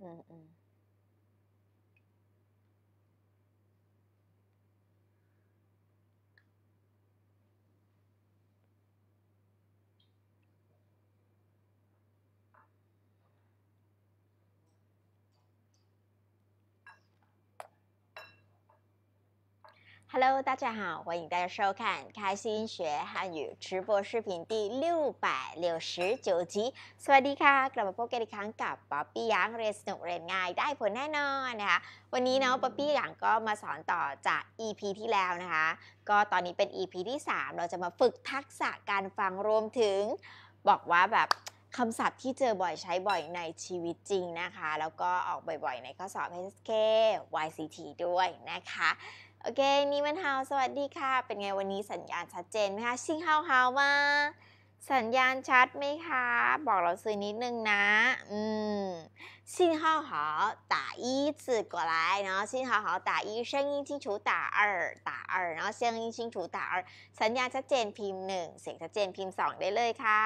Mm-mm. Hello，大家好，欢迎大家收看《开心学汉语》直播视频第六百六十九集。สวัสดีค่ะกลับมาพบกันอีกครั้งกับป๊อปปี้ยังเรียนสนุกเรียนง่ายได้ผลแน่นอนนะคะ วันนี้เนาะป๊อปปี้ยังก็มาสอนต่อจาก EP ที่แล้วนะคะ ก็ตอนนี้เป็น EP ที่ 3 เราจะมาฝึกทักษะการฟังรวมถึง บอกว่าแบบคำศัพท์ที่เจอบ่อยใช้บ่อยในชีวิตจริงนะคะ แล้วก็ออกบ่อยๆ ในข้อสอบ HSK YCT ด้วยนะคะโอเคนี่มันเฮาสวัสดีค่ะ เป็นไงวันนี้สัญญาณชัดเจนไหมคะชิงเฮาเฮามาสัญญาณชัดไหมคะ บอกเราซื้อนิดนึงนะ อืมชิงฮาวฮา打一字过来เนาะชิงวฮาเฮา打一声音清楚打二打二เนาะเสียง清楚打二สัญญาณชัดเจนพิมพ์หนึ่ง เสียงชัดเจนพิมพ์สองได้เลยค่ะ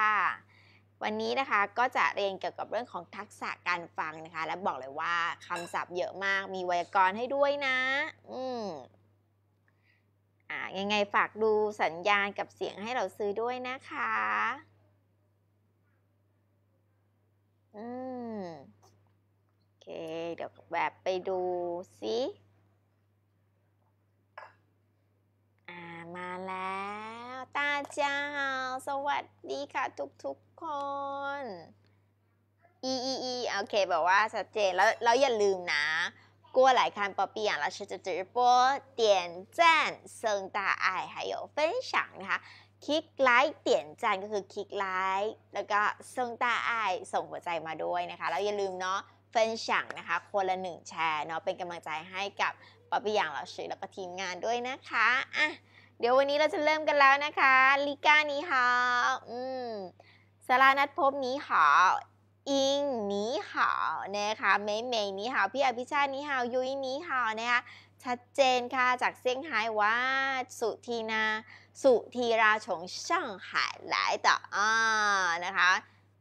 วันนี้นะคะก็จะเรียนเกี่ยวกับเรื่องของทักษะการฟังนะคะ และบอกเลยว่าคำศัพท์เยอะมาก มีไวยากรณ์ให้ด้วยนะ อืมอ่ายังไงฝากดูสัญญาณกับเสียงให้เราซื้อด้วยนะคะ อืมโอเค เดี๋ยวแบบไปดูซิอ่ามาแล้วตาเจ้า สวัสดีค่ะทุกๆคน อีอีอีโอเค บอกว่าชัดเจน แล้วแล้วอย่าลืมนะ过来看波比养老师的直播，点赞、送大爱，还有分享นะคะคลิกไลค์เปลี่ยนจาก็คือคิกไลค์แล้วก็ส่งตาไอส่งหัวใจมาด้วยนะคะแล้วอย่าลืมเนาะเฟนฉังนะคะคนละหนึ่งแชร์เนาะเป็นกำลังใจให้กับป๊อปปี้อยางเราชื่อแล้วก็ทีมงานด้วยนะคะอ่ะเดี๋ยววันนี้เราจะเริ่มกันแล้วนะคะลิก้านี้ค่ะอืมสารานัดพบนี้ค่ะอิงนีหาเนะคะเมย์เมย์นีหาพี่อภิชาตินีหายุ้ยนีหานะคะชัดเจนค่ะจากเซี่ยงไฮ้ว่าสุธีนา สุธีราชงช่างหายหลายต่ออ่านะคะ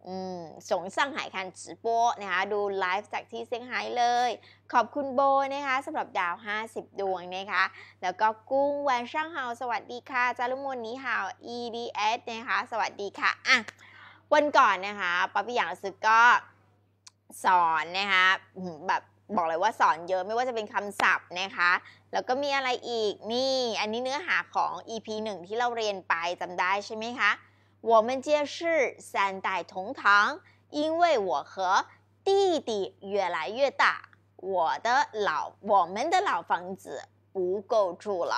อืมสงช่่งหายคันจีโป้นะคะดูไลฟ์จากที่เซี่ยงไฮ้เลย ขอบคุณโบนะคะสำหรับดาว 50 ดวงนะคะ แล้วก็กุ้งแวนช่างเฮาสวัสดีค่ะจารุมนนี่หาว EDS นะคะ สวัสดีค่ะอ่ะวันก่อนนะคะป๊อปปี้หยางซึกก็ สอนนะคะแบบบอกเลยว่าสอนเยอะไม่ว่าจะเป็นคำศัพท์นะคะ แล้วก็มีอะไรอีก นี่ อันนี้เนื้อหาของ EP 1 ที่เราเรียนไปจำได้ใช่ไหมคะ我们皆是三代同堂因为我和弟弟越来越大我的老我们的老房子不够住了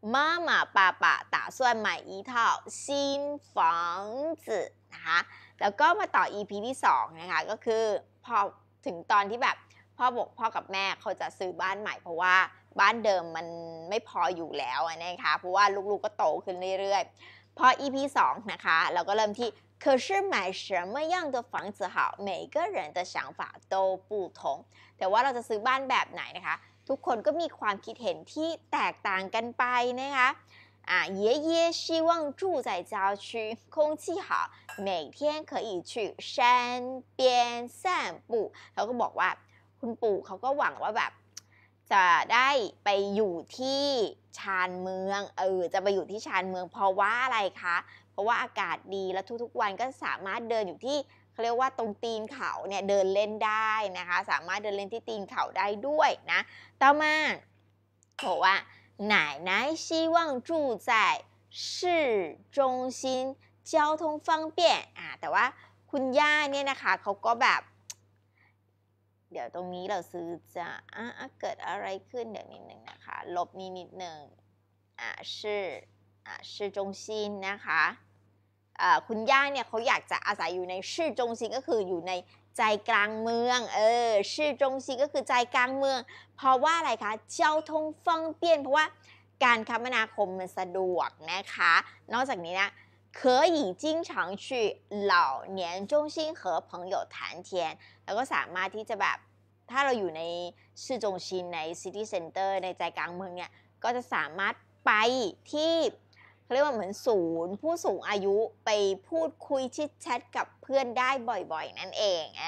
妈妈爸爸打算买一套新房子ะคะแล้วก็มาต่อ EP ที่ 2 นะคะ ก็คือพอถึงตอนที่แบบพ่อบอกพ่อกับแม่เขาจะซื้อบ้านใหม่เพราะว่าบ้านเดิมมันไม่พออยู่แล้วนะคะ เพราะว่าลูกๆกก็โตขึ้นเรื่อยๆพอ EP 2 นะคะเราก็เริ่มที่可是买什么样的房子好每个人的想法都不同แต่ว่าเราจะซื้อบ้านแบบไหนนะคะ ทุกคนก็มีความคิดเห็นที่แตกต่างกันไปนะคะ啊，爷爷希望住在郊区，空气好，每天可以去山边散步。เขาก็บอกว่า คุณปู่เขาก็หวังว่าแบบจะได้ไปอยู่ที่ชานเมืองเออจะไปอยู่ที่ชานเมืองเพราะว่าอะไรคะเพราะว่าอากาศดีและทุกๆ วันก็สามารถเดินอยู่ที่เขาเรียกว่าตรงตีนเขาเนี่ยเดินเล่นได้นะคะ สามารถเดินเล่นที่ตีนเขาได้ด้วยนะต่อมาบอกว่า奶奶希望住在市中心交通方便啊่ะแต่ว่าคุณย่าเนี่ยนะคะเขาก็แบบเดี๋ยวตรงนี้เราซื้อจะอ่ะเกิดอะไรขึ้นเดี๋ยวนิดหนึ่งนะคะลบนี้นิดหนึ่งอ่ะชื่ออ่ะชื่อจงซินนะคะอ่าคุณย่าเนี่ยเขาอยากจะอาศัยอยู่ในชื่อจงซินก็คืออยู่ในจกลางเมืองเออชื่อจงซีก็คือใจกลางเมือง เพราะว่าอะไรคะเจ้าทงฟังเปียนเพราะว่าการคมนาคมมันสะดวกนะคะ นอกจากนี้นะ可以经常去老年中心和朋友谈天แล้วก็สามารถที่จะแบบ ถ้าเราอยู่ในชื่อจงชิในซิตี้เซ็นเตอร์ในใจกลางเมืองเนี่ยก็จะสามารถไปที่เขาเรียกว่าเหมือนศูนย์ ผู้สูงอายุไปพูดคุยชิดแชทกับเพื่อนได้บ่อยๆ นั่นเองอ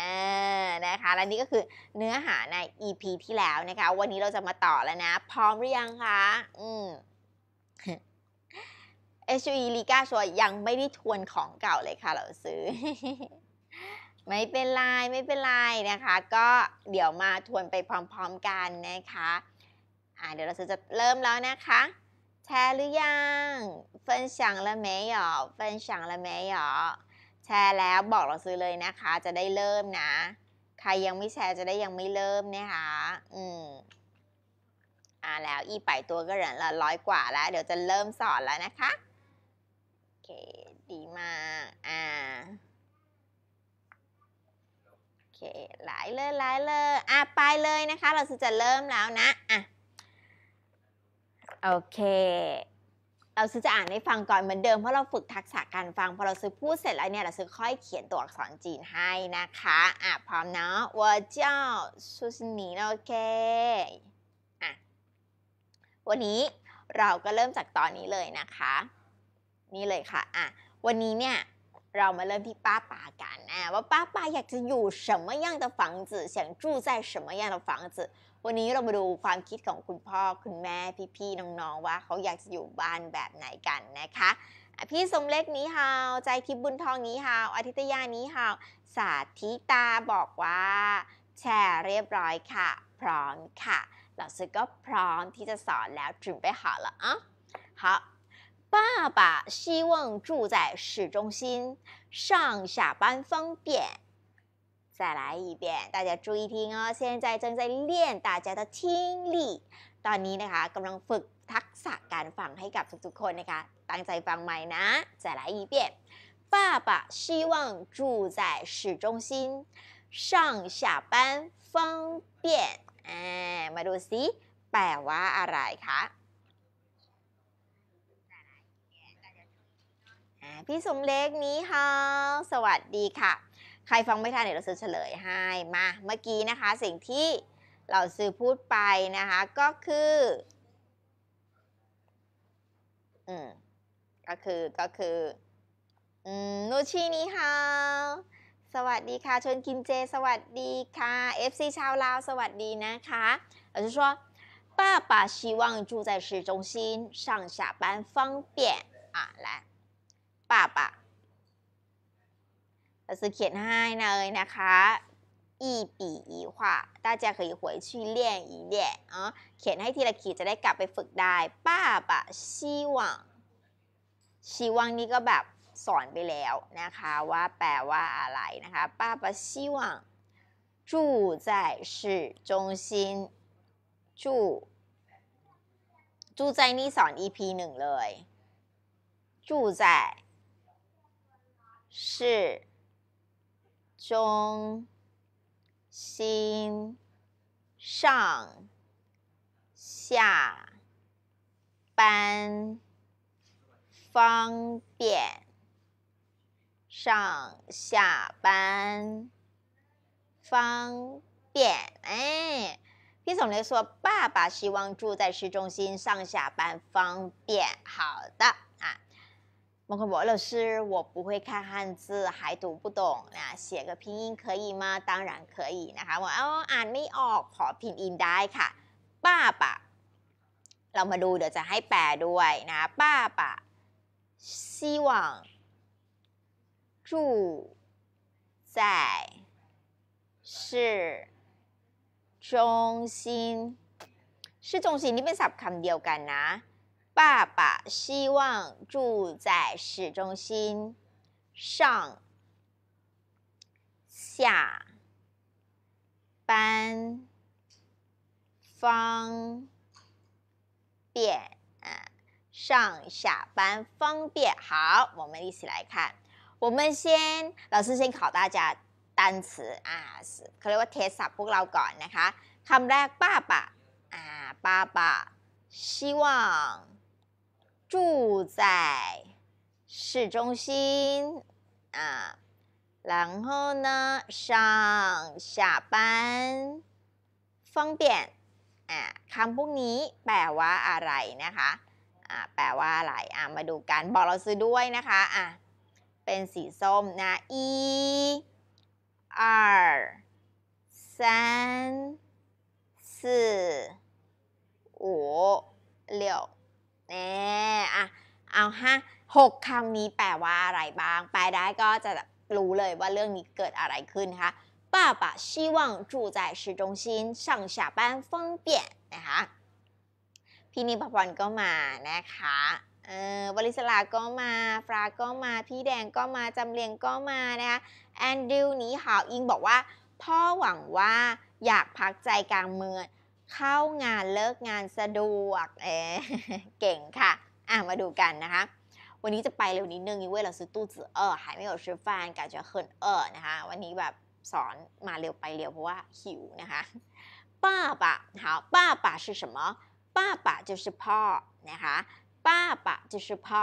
อนะคะ และนี่ก็คือเนื้อหาใน EP ที่แล้วนะคะ วันนี้เราจะมาต่อแล้วนะ พร้อมหรือยังคะอืมเอชีลีกาชัวยังไม่ได้ทวนของเก่าเลยค่ะเราซื้อ ไม่เป็นไรไม่เป็นไรนะคะ ก็เดี๋ยวมาทวนไปพร้อมๆกันนะคะ อ่าเดี๋ยวเราจะเริ่มแล้วนะคะ แชร์หรือยัง分享了没有分享了没有แชร์แล้ว บอกเราซื้อเลยนะคะ จะได้เริ่มนะ ใครยังไม่แชร์จะได้ยังไม่เริ่มนะคะ อืมอ่าแล้วอีไปตัวก็เหลือละร้อยกว่าแล้ว เดี๋ยวจะเริ่มสอนแล้วนะคะ โอเค ดีมากอ่าโอเคหลายเลยหลายเลยอ่ะไปเลยนะคะเราจะเริ่มแล้วนะอ่ะโอเคเราซื้อจะอ่านให้ฟังก่อนเหมือนเดิมเพราะเราฝึกทักษะการฟังพอเราซื้อพูดเสร็จแล้วเนี่ยเราซื้อค่อยเขียนตัวอักษรจีนให้นะคะอ่ะพร้อมเนาะวจูซินีโอเคอ่ะวันนี้เราก็เริ่มจากตอนนี้เลยนะคะนี่เลยค่ะอ่ะวันนี้เนี่ยเรามาเริ่มที่ป้าป่ากันนะว่าป้าป่าอยากจะอยู่什么样的房子想住在什么样的房子วันนี้เรามาดูความคิดของคุณพ่อคุณแม่พี่ๆน้องๆ ว่าเขาอยากจะอยู่บ้านแบบไหนกันนะคะ พี่สมเล็กนี้ฮาวใจทิพย์บุญทองนี้ฮาวอาทิตยานี้ฮาวสาธิตาบอกว่า แชร์เรียบร้อยค่ะ พร้อมค่ะ老师ก็พร้อมที่จะสอนแล้วปล่ห准备好了啊好爸爸希望住在市中心上下班方便再来一遍，大家注意听哦。现在正在练大家的听力，ตอนนี้นะคะกำลังฝึกทักษะการฟังให้กับทุกๆคนนะคะตั้งใจฟังใหม่นะ再来一遍。爸爸希望住在市中心，上下班方便。哎，มาดูสิแปลว่าอะไรคะพี่สมเล็กนี้ฮะสวัสดีค่ะใครฟังไม่ทันเดี๋ยวเราซื้อเฉลยให้มา เมื่อกี้นะคะสิ่งที่เราซื้อพูดไปนะคะ ก็คืออืมก็คือก็คืออืมนูชีนี่ฮาสวัสดีค่ะชวนกินเจสวัสดีค่ะ FC ชาวลาวสวัสดีนะคะเราจะว่า爸爸希望住在市中心上下班方便啊来爸爸老师เขียนให้เลยนะคะ一笔一画大家可以回去练一练啊เขียนให้ทีละขีดจะได้กลับไปฝึกได้ ป้าปะชีวังชีวังนี่ก็แบบสอนไปแล้วนะคะ ว่าแปลว่าอะไรนะคะ ป้าปะชีวัง住在市中心住住在นี่สอน EP หนึ่งเลย住在市中心上下班方便，上下班方便。哎，P 总来说，爸爸希望住在市中心，上下班方便。好的。莫克莫老师，我不会看汉字，还读不懂。那写个拼音可以吗？当然可以。那看我哦，俺没哦，好，拼音 die 呷。爸爸，我们读，我将要给爸爸。爸爸，希望住在市中心。市中心呢，是单词，是单个词。爸爸希望住在市中心，上下班方便啊！上下班方便。好，我们一起来看。我们先，老师先考大家单词啊！是，คําแรก c o m e ะ，a c k 爸爸啊，爸爸希望。住在市中心啊，然后呢，上下班方便อ่คำพวกนี้ แปลว่า อะไรนะคะอ่ะแปลว่า อะไรอ่ะมาดูกัน บอกเราซื้อด้วยนะคะอ่ะเป็นสีส้มนะ一ี二三四五六แน่อะเอาห้าหกคำนี้แปลว่าอะไรบ้างแปลได้ก็จะรู้เลยว่าเรื่องนี้เกิดอะไรขึ้นคะป้าป้า希望住在市中心上下班方便นะคะพี่นิพพรก็มานะคะเออบริสลาก็มาฟราก็มา พี่แดงก็มาจำเรียงก็มานะคะแอนดิวนี่ฮาวอิงบอกว่าพ่อหวังว่า อยากพักใจกลางเมืองเข้างานเลิกงานสะดวกเอเก่งค่ะ อ่ะมาดูกันนะคะวันนี้จะไปเร็วนิดนึงอเเวราซืื้้้ตูออหายไม่没有吃饭感觉ฟานกะเเขินนออะคะวันนี้แบบสอนมาเร็วไปเร็วเพราะว่าหิวนะคะป้าป่ะ好ป้าป่ะ是什么ป้าป่ะ就是พ่อนะคะป้าป่ะ就是พ่อ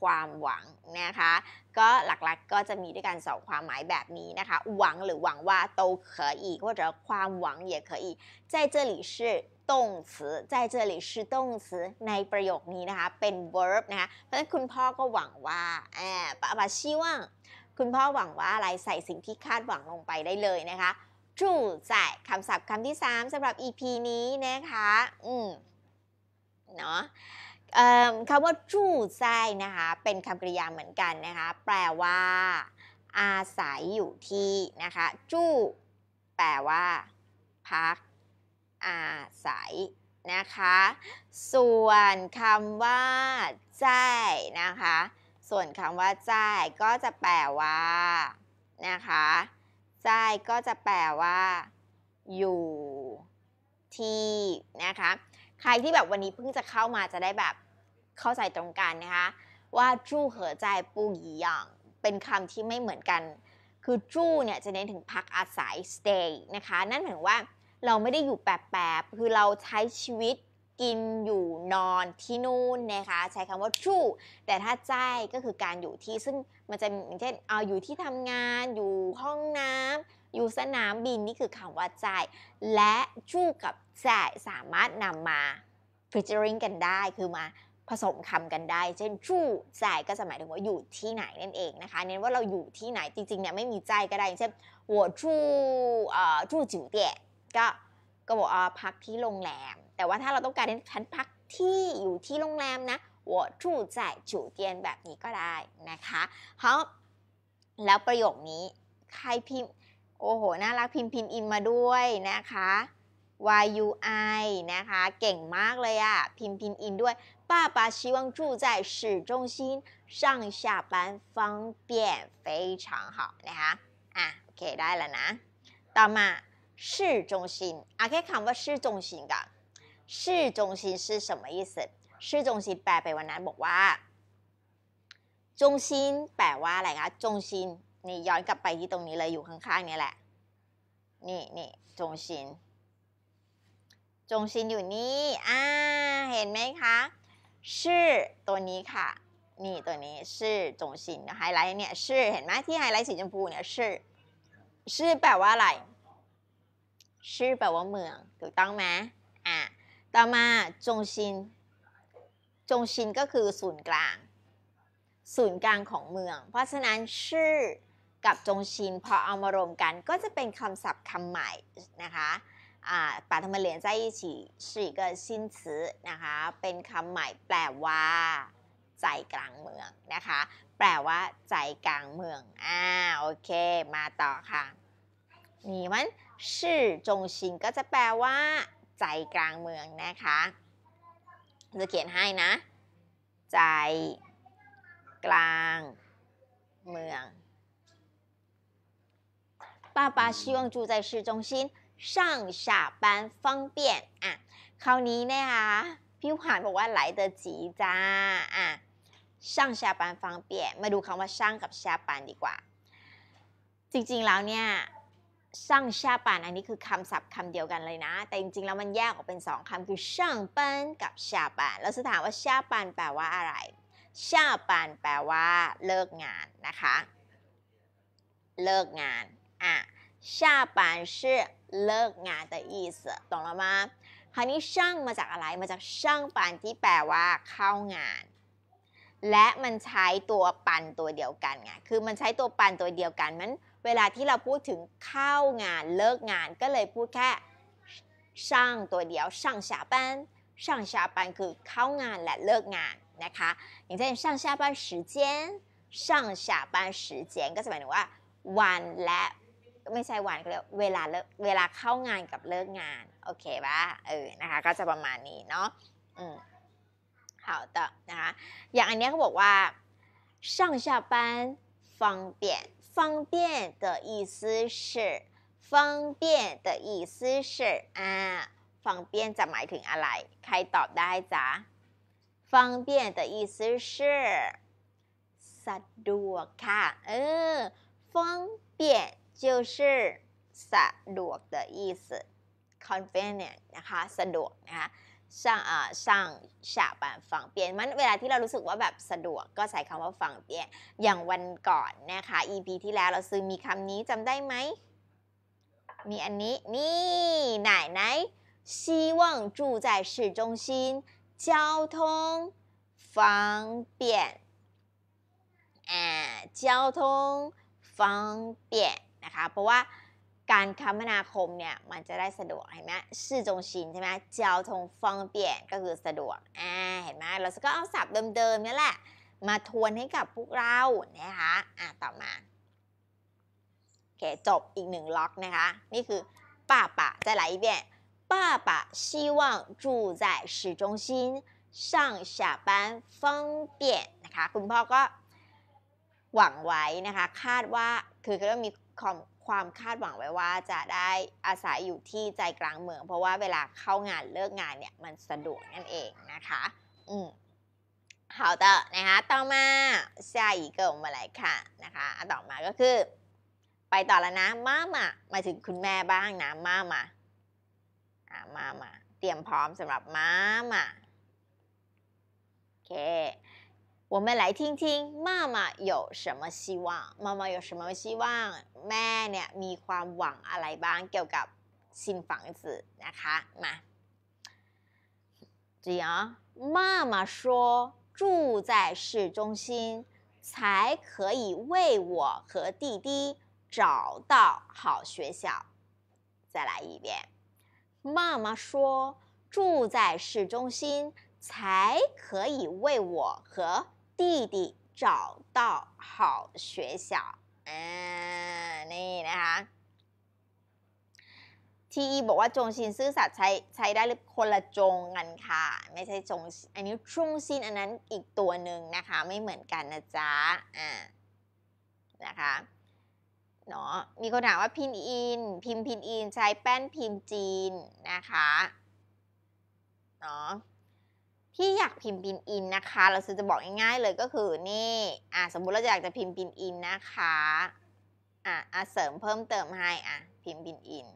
ความหวังนะคะ ก็หลักๆก็จะมีด้วยกัน2ความหมายแบบนี้นะคะหวังหรือหวังว่าโต可以或者ความหวัง也可以在这里是动词在这里是动词ในประโยคนี้นะคะเป็น verb นะคะเพราะฉะนั้นคุณพ่อก็หวังว่าแอบปะปะชีว่าคุณพ่อหวังว่าอะไรใส่สิ่งที่คาดหวังลงไปได้เลยนะคะจู่ใส่คำศัพท์คำที่ 3สำหรับ EP นี้นะคะอืมเนาะคำว่าจู่ใจนะคะเป็นคำกริยาเหมือนกันนะคะแปลว่าอาศัยอยู่ที่นะคะจู่แปลว่าพักอาศัยนะคะ ส่วนคำว่า ใจนะคะส่วนคำว่าใจก็จะแปลว่านะคะใจก็จะแปลว่าอยู่ที่ นะคะใครที่แบบวันนี้เพิ่งจะเข้ามาจะได้แบบเข้าใจตรงกันนะคะ ว่าจู้เหอใจปูหยีหยางเป็นคำที่ไม่เหมือนกันคือจู้เนี่ยจะเน้นถึงพักอาศัย stay นะคะนั่นหมายถึงว่าเราไม่ได้อยู่แปบๆ คือเราใช้ชีวิตกินอยู่นอนที่นู่นนะคะ ใช้คำว่าจู่แต่ถ้าใจก็คือการอยู่ที่ซึ่งมันจะอย่างเช่นเอาอยู่ที่ทำงานอยู่ห้องน้ำอยู่สนามบินนี่คือคำว่าใจและจู่กับจะสามารถนำมา featuring กันได้คือมาผสมคำกันได้ เช่นชู่ใจก็จะหมายถึงว่าอยู่ที่ไหนนั่นเองนะคะเน้นว่าเราอยู่ที่ไหนจริงๆเนี่ยไม่มีใจก็ได้ เช่นหัวชู่เอ่อชู่จิ๋วเตี่ยก็ก็บอกอ่าพักที่โรงแรมแต่ว่าถ้าเราต้องการให้ฉันพักที่อยู่ที่โรงแรมนะหัวชู่ใจจิ๋วเตียนแบบนี้ก็ได้นะคะเขาแล้วประโยคนี้ใครพิมพ์ โอ้โหน่ารักพิมพ์พิ์อินมาด้วยนะคะ YUI นะคะเก่งมากเลยอะพิมพ์พินอินด้วยป้าป้า希望住在市中心上下班方便非常好นะคะอ่ะโอเคได้แล้วนะต่อมา市中心ออะแค่คำว่า市中心กับน市中心是什么意思市中心แปลไปวันนั้นบอกว่า中心แปลว่าอะไรคะจงินนี่ย้อนกลับไปที่ตรงนี้เลยอยู่ข้างๆนี่แหละนี่นี่จงินจงชินอยู่นี่ อ่า เห็นไหมคะชื่อตัวนี้ค่ะ นี่ตัวนี้ชื่อจงชินไฮไลท์เนี่ยชื่อเห็นไหมที่ไฮไลท์สีชมพูเนี่ยชื่อชื่อแปลว่าอะไร ชื่อแปลว่าเมืองถูกต้องไหมอ่ะ ต่อมาจงชิน จงชินก็คือศูนย์กลาง ศูนย์กลางของเมือง เพราะฉะนั้นชื่อกับจงชินพอเอามารวมกันก็จะเป็นคำศัพท์คำใหม่นะคะ่าปาทมยนเหรียญ在一起ิ一个新อนะคะเป็นคำใหม่แปลว่าใจกลางเมืองนะคะแปลว่า ใจกลางเมืองอ่าโอเคมาต่อค่ะนี่มันชื่อจงชิงก็จะแปลว่า ใจกลางเมืองนะคะจะเขียนให้นะใจ กลาง เมือง爸爸希望住在市中心。上下班方便啊。อ่ะคราวนี้เนีคะพี่หวานบอกว่าไหลเดอจีจ้าอ่ะ上下班方便มาดูคำว่าช่างกับ下班ดีกว่าจริงๆแล้วเนี่ย上่班งอันนี้คือคำศัพท์คำเดียวกันเลยนะ แต่จริงๆแล้วมันแยกออกเป็นสองคำคือ上班กับ下班แล้วสถามว่า下班แปลว่าอะไรชาปนแปลว่าเลิกงานนะคะ เลิกงานอ่ะชาปน是เลิกงานแต่อีสตรงละมาคราวนี้ช่างมาจากอะไรมาจากช่างปันที่แปลว่าเข้างานและมันใช้ตัวปันตัวเดียวกันไงคือมันใช้ตัวปันตัวเดียวกันมัน เวลาที่เราพูดถึงเข้างานเลิกงาน ก็เลยพูดแค่ช่างตัวเดียวช่างชาปันช่างชาปันคือเข้างานและเลิกงานนะคะอย่างเช่นช่างชาปัน时间上下班时间ก็จะหมายถึงว่า วัน และไม่ใช่หวานก็เลยเวลาเลิกเวลาเข้างานกับเลิกงาน โอเคปะเออนะคะก็จะประมาณนี้เนาะอืม่อนะคะอย่างอันนี้เขาบอกว่า上下班方便方便的意思是方便的意思是อ่าฟัเปี้จะหมายถึงอะไร ใครตอบได้จ๊ะฟัเปี的意思是สะดวกค่ะ เออฟังเปี้ย就是สะดวก的意思 convenient นะคะสะดวกนะคะสร้างอ่าสร้างฉาบแบบฝังเปลี่ยนมันเวลาที่เรารู้สึกว่าแบบสะดวก ก็ใส่คำว่าฝังเปลี่ยนอย่างวันก่อนนะคะ EP ที่แล้วเราซื้อมีคำนี้จำได้ไหมมีอันนี้ นี่ ไหนไหน希望住在市中心交通方便อ่า交通方便ะคะเพราะว่าการคมนาคมเนี่ยมันจะได้สะดวกเห็นไหมชื่อจงชินใช่ไหมเจ้าทงฟังเปลี่ยนก็คือสะดวกอ่าเห็นไหมเราก็เอาศัพท์เดิมๆนี่แหละมาทวนให้กับพวกเรานะคะอ่ะต่อมาโอเคจบอีกหนึ่งล็อกนะคะนี่คือป้าป่าจะไหลเปลี่ยนป้าป่า希望住在市中心上下班方便นะคะคุณพ่อก็หวังไว้นะคะคาดว่าคือเขาก็มีความความคาดหวังไว้ว่าจะได้อาศัยอยู่ที่ใจกลางเมืองเพราะว่าเวลาเข้างานเลิกงานเนี่ย มันสะดวกนั่นเองนะคะ อืม好的นะคะ ต่อมา ใช่กอะไรค่ะนะคะต่อมาก็คือ ไปต่อแล้วนะมามามาถึงคุณแม่บ้างนะมามาอ่ามามา เตรียมพร้อมสำหรับมามาโอเค我们来听听妈妈有什么希望。妈妈有什么希望？妈呢？米欢望阿来帮建构新房子，那卡嘛。这样，妈妈说住在市中心才可以为我和弟弟找到好学校。再来一遍。妈妈说住在市中心才可以为我和。弟弟找到好学校อ่านี่นะคะทีอีบอกว่าจงชินซื่อสัตย์ใช้ใช้ได้หรือคนละจงกันค่ะ ไม่ใช่จงอันนี้จุ่งซินอันนั้นอีกตัวหนึ่งนะคะไม่เหมือนกันนะจ๊ะอ่านะคะเนาะมีคนถามว่าพินอินพิมพ์พินอินใช้แป้นพิมพ์จีนนะคะเนาะที่อยากพิมพ์ปินอินนะคะ เราจะบอกง่ายๆเลยก็คือ นี่อ่ะสมมุติเราอยากจะพิมพ์ปินอินนะคะ อ่ะอ่ะเสริมเพิ่มเติมให้ อ่ะพิมพ์ปินอิน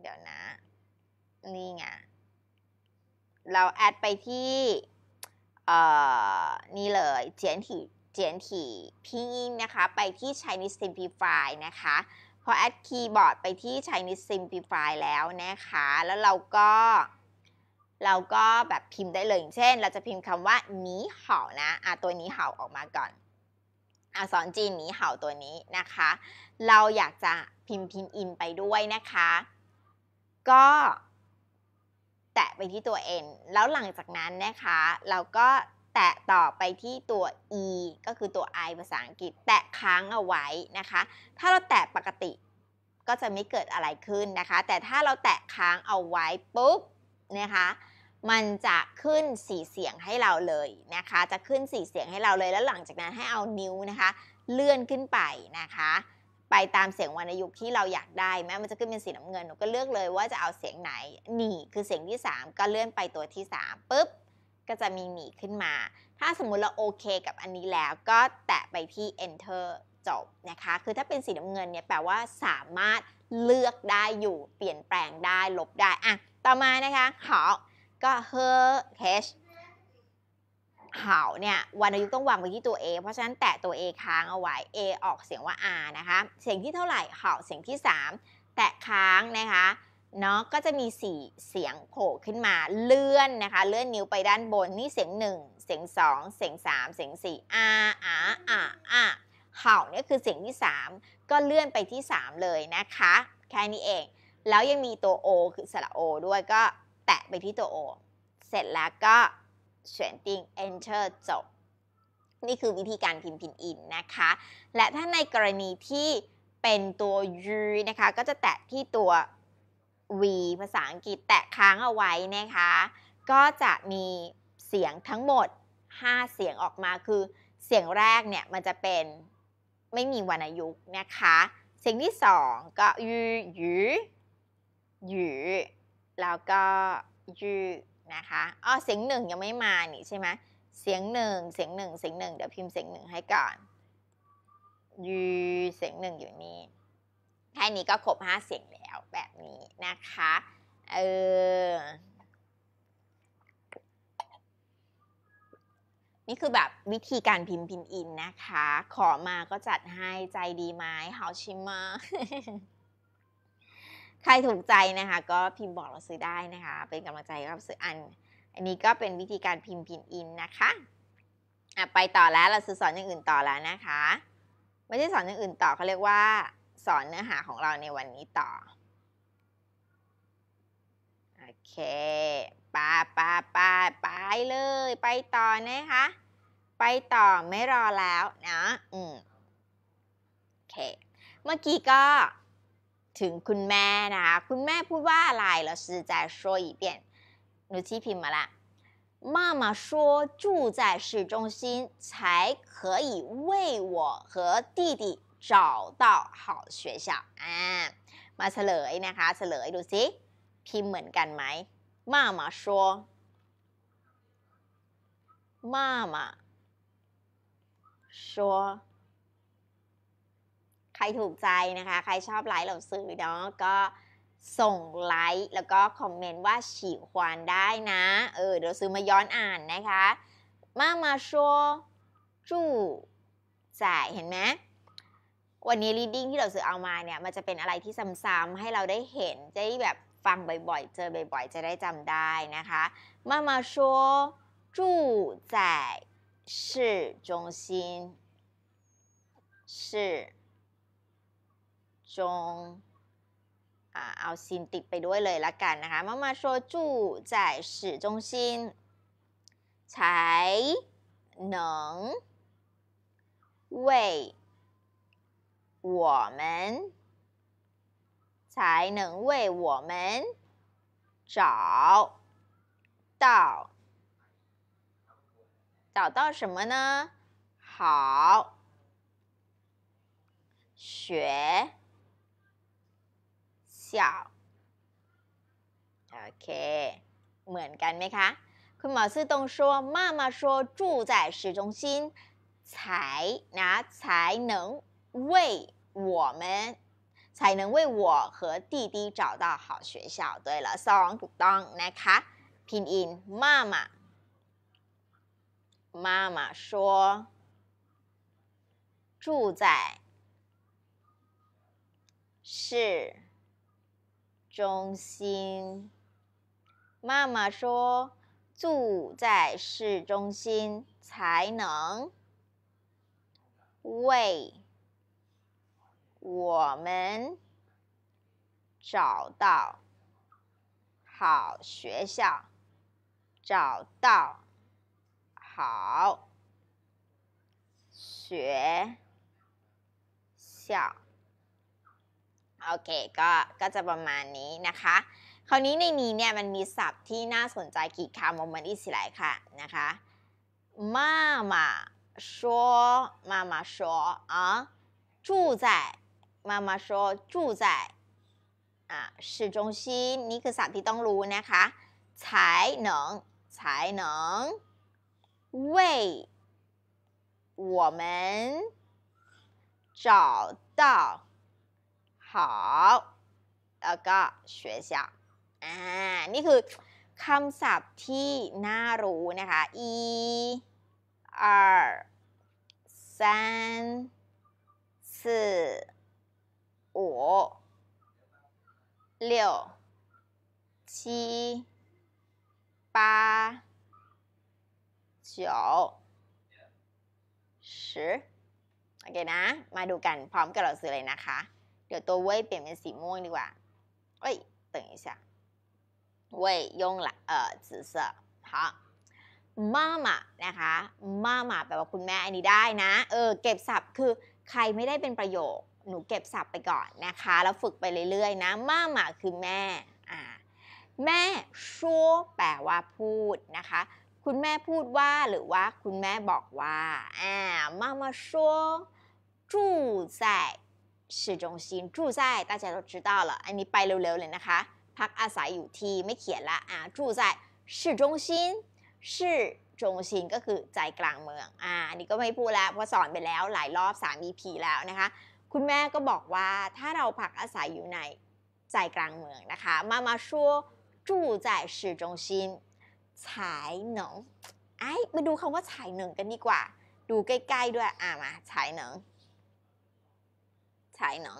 เดี๋ยวนะ นี่ไง เราแอดไปที่ เอ่อ นี่เลยเจียนถี่เจียนถี่พิงอินนะคะ ไปที่ Chinese Simplify นะคะ พอแอดคีย์บอร์ดไปที่ Chinese Simplify แล้วนะคะ แล้วเราก็เราก็แบบพิมพ์ได้เลยอย่างเช่น เราจะพิมพ์คำว่าหนีเห่านะอ่ะตัวนี้เห่าออกมาก่อนอักษรจีนหนีเห่าตัวนี้นะคะ เราอยากจะพิมพ์พิมพ์อินไปด้วยนะคะ ก็ แตะไปที่ตัว n แล้วหลังจากนั้นนะคะ เราก็แตะต่อไปที่ตัว e ก็คือตัว i ภาษาอังกฤษ แตะค้างเอาไว้นะคะ ถ้าเราแตะปกติ ก็จะไม่เกิดอะไรขึ้นนะคะแต่ถ้าเราแตะค้างเอาไว้ปุ๊บนะคะ มันจะขึ้นสีเสียงให้เราเลยนะคะ จะขึ้นสีเสียงให้เราเลย แล้วหลังจากนั้นให้เอานิ้วนะคะ เลื่อนขึ้นไปนะคะ ไปตามเสียงวรรณยุกต์ที่เราอยากได้ แม้มันจะขึ้นเป็นสีน้ำเงินหนูก็เลือกเลยว่าจะเอาเสียงไหนหนีคือเสียงที่ 3 ก็เลื่อนไปตัวที่3ปุ๊บ ก็จะมีหนีขึ้นมา ถ้าสมมุติเราโอเคกับอันนี้แล้ว ก็แตะไปที่ enter จบนะคะ คือถ้าเป็นสีน้ำเงินเนี่ย แปลว่าสามารถเลือกได้อยู่ เปลี่ยนแปลงได้ ลบได้อะต่อมานะคะเขาก็ her h เขาเนี่ยวรรณยุกต้องวางไว้ที่ตัว A เพราะฉะนั้นแตะตัว A ค้างเอาไว้ A ออกเสียงว่า R นะคะ เสียงที่เท่าไหร่เขาเสียงที่ 3 แตะค้างนะคะ เนาะก็จะมี 4 เสียงโผล่ขึ้นมา เลื่อนนะคะ เลื่อนนิ้วไปด้านบนนี่เสียง 1 เสียง 2 เสียง 3 เสียง4อาอาอาอาเข่าเนี่ยคือเสียงที่ 3 ก็เลื่อนไปที่ 3 เลยนะคะ แค่นี้เองแล้วยังมีตัว O คือสระโอด้วยก็แตะไปที่ตัว O เสร็จแล้วก็เขียนติง enter จบ นี่คือวิธีการพิมพ์พินอิน นะคะ และถ้าในกรณีที่เป็นตัว u นะคะ ก็จะแตะที่ตัว v ภาษาอังกฤษแตะค้างเอาไว้นะคะ ก็จะมีเสียงทั้งหมด 5 เสียงออกมาคือเสียงแรกเนี่ย มันจะเป็นไม่มีวรรณยุกต์นะคะ เสียงที่ 2 ก็ยูยูหยูแล้วก็ยูนะคะอ๋อเสียงหนึ่งยังไม่มานี่ใช่ไหมเสียงหนึ่งเสียงหนึ่งเสียงหนึ่งเดี๋ยวพิมพ์เสียงหนึ่งให้ก่อนยูเสียงหนึ่งอยู่นี่แค่นี้ก็ครบห้าเสียงแล้วแบบนี้นะคะเออนี่คือแบบวิธีการพิมพ์พิมพ์อินนะคะ ขอมาก็จัดให้ใจดีไหมเฮาชิมมาใครถูกใจนะคะก็พิมพ์บอกเราซื้อได้นะคะ เป็นกำลังใจกับซื้ออันอันนี้ก็เป็นวิธีการพิมพ์พินอินนะคะะไปต่อแล้วเราซื้อสอนอย่างอื่นต่อแล้วนะคะไม่ใช่สอนอย่างอื่นต่อเขาเรียกว่าสอนเนื้อหาของเราในวันนี้ต่อโอเคปาปาปาไปเลยไปต่อนะคะ ไปต่อไม่รอแล้วนะอืมโอเคเมื่อกี้ก็ถึงคุณแม่นะคุณแม่พูดว่าอะไรเรา是再说一遍หนูที่พิมพ์มาละ妈妈说住在市中心才可以为我和弟弟找到好学校อ่ามาเฉลยนะคะเฉลยดูสิพิมพ์เหมือนกันไหม妈妈说妈妈说ครถูกใจนะคะ ใครชอบไลค์เราซื้อเนาะก็ส่งไลค์แล้วก็คอมเมนต์ว่าฉีควานได้นะ เออเดี๋ยวซื้อมาย้อนอ่านนะคะ มามาชัวจู่จ่ายเห็นไหมวันนี้ reading ที่เราซื้อเอามาเนี่ยมันจะเป็นอะไรที่ซ้ำๆให้เราได้เห็นจะได้แบบฟังบ่อยๆ เจอบ่อย ๆ จะได้จำได้นะคะ มามาชัวจู่จ่ายสื่อ中啊，เอาซีนติดไปด้วยเลยละกันนะคะ。妈妈说住在市中心，才能为我们才能为我们找到找到什么呢？好学。小โอเคเหมือนกันไหมคะ คุณหมอซื่อตรงชัวมามาชัวจ在市中心才นะ才能为我们才能为我和弟弟找到好学校对了สองถูกต้องนะคะ พินอินมามา妈妈说：“住在是中心，妈妈说，住在市中心才能为我们找到好学校，找到好学校。โอเค ก็ ก็จะประมาณนี้นะคะ คราวนี้ในนี้เนี่ย มันมีศัพท์ที่น่าสนใจกี่คำมมันอิสหลค่ะนะคะมามาชัวมามาชัวอ่ะ住在มามาชัว住在อ่ะ市中心นี่คือศัพท์ที่ต้องรู้นะคะ才能才能为我们找到好แล้วก็学校อ่า นี่คือคำศัพท์ที่น่ารู้นะคะ一二三四สามสี่五六七八九十โอเคนะ มาดูกันพร้อมกับเราซื้อเลยนะคะเดี๋ยวตัวเว่ยเปลี่ยนเป็นสีม่วงดีกว่าเอ้ย等一下เว่ย用了เอ่อ紫色好มาหมานะคะมาม่าแปลว่าคุณแม่อันนี้ได้นะ เออ เก็บศัพท์คือ ใครไม่ได้เป็นประโยค หนูเก็บศัพท์ไปก่อนนะคะ แล้วฝึกไปเรื่อยๆนะมาม่าคือแม่ แม่ชัวแปลว่าพูดนะคะ คุณแม่พูดว่า หรือว่าคุณแม่บอกว่าอ่ามาม่าชัวจู่ใส่市中心住在大家都知道了อันนี้ไปเร็วๆเลยนะคะ พักอาศัยอยู่ที่ไม่เขียนละ อ่า住在市中心市จงชินก็คือใจกลางเมืองอ่าอันนี้ก็ไม่พูดแล้วเพราะสอนไปแล้วหลายรอบสามีพีแล้วนะคะ คุณแม่ก็บอกว่าถ้าเราพักอาศัยอยู่ในใจกลางเมืองนะคะมามาชั่วจู่ใจ市中心才能ไอ้มาดูคำว่าฉายหนึ่งกันดีกว่า ดูใกล้ ๆด้วยอ่ามาฉายหนึ่ง才能